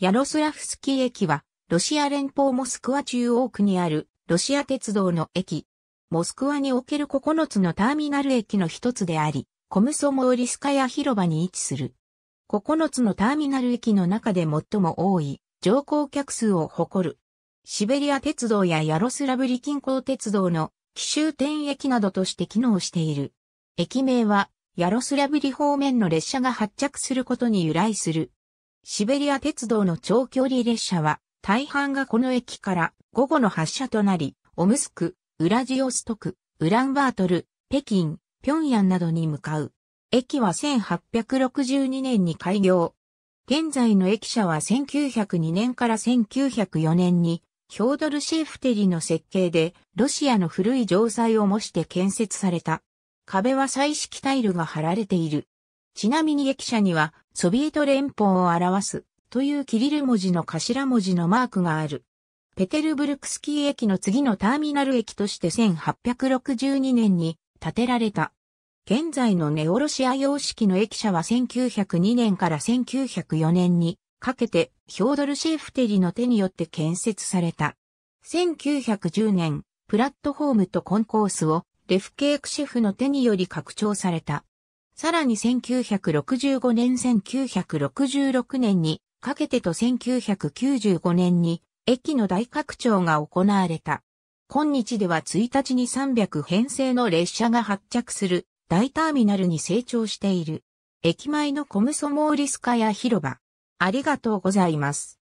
ヤロスラフスキー駅は、ロシア連邦モスクワ中央区にある、ロシア鉄道の駅。モスクワにおける9つのターミナル駅の一つであり、コムソモーリスカヤ広場に位置する。9つのターミナル駅の中で最も多い、乗降客数を誇る。シベリア鉄道やヤロスラブリ近郊鉄道の奇襲転駅などとして機能している。駅名は、ヤロスラブリ方面の列車が発着することに由来する。シベリア鉄道の長距離列車は、大半がこの駅から午後の発車となり、オムスク、ウラジオストク、ウランバートル、北京、平壌などに向かう。駅は1862年に開業。現在の駅舎は1902年から1904年に、ヒョードル・シェフテリの設計で、ロシアの古い城塞を模して建設された。壁は彩色タイルが貼られている。ちなみに駅舎には、ソビエト連邦を表す、というキリル文字の頭文字のマークがある。ペテルブルクスキー駅の次のターミナル駅として1862年に建てられた。現在のネオロシア様式の駅舎は1902年から1904年にかけてヒョードル・シェフテリの手によって建設された。1910年、プラットフォームとコンコースをレフケークシェフの手により拡張された。さらに1965年1966年にかけてと1995年に駅の大拡張が行われた。今日では1日に300編成の列車が発着する大ターミナルに成長している。駅前のコムソモーリスカや広場。ありがとうございます。